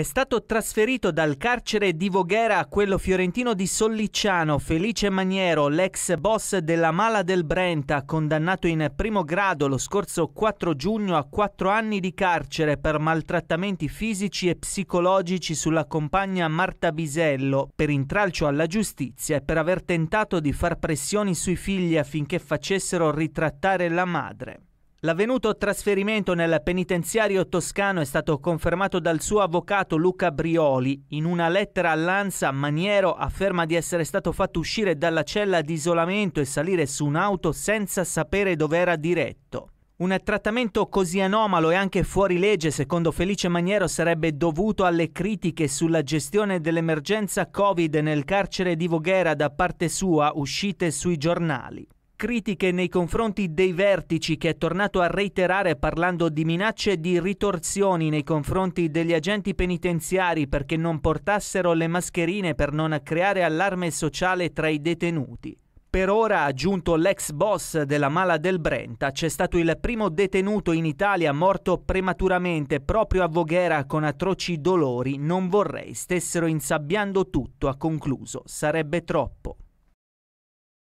È stato trasferito dal carcere di Voghera a quello fiorentino di Sollicciano Felice Maniero, l'ex boss della Mala del Brenta, condannato in primo grado lo scorso 4 giugno a 4 anni di carcere per maltrattamenti fisici e psicologici sulla compagna Marta Bisello, per intralcio alla giustizia e per aver tentato di far pressioni sui figli affinché facessero ritrattare la madre. L'avvenuto trasferimento nel penitenziario toscano è stato confermato dal suo avvocato Luca Brioli. In una lettera all'Ansa, Maniero afferma di essere stato fatto uscire dalla cella di isolamento e salire su un'auto senza sapere dove era diretto. Un trattamento così anomalo e anche fuori legge, secondo Felice Maniero, sarebbe dovuto alle critiche sulla gestione dell'emergenza Covid nel carcere di Voghera da parte sua, uscite sui giornali critiche nei confronti dei vertici che è tornato a reiterare parlando di minacce e di ritorsioni nei confronti degli agenti penitenziari perché non portassero le mascherine per non creare allarme sociale tra i detenuti. Per ora, ha aggiunto l'ex boss della Mala del Brenta, c'è stato il primo detenuto in Italia morto prematuramente proprio a Voghera con atroci dolori. Non vorrei stessero insabbiando tutto, ha concluso. Sarebbe troppo.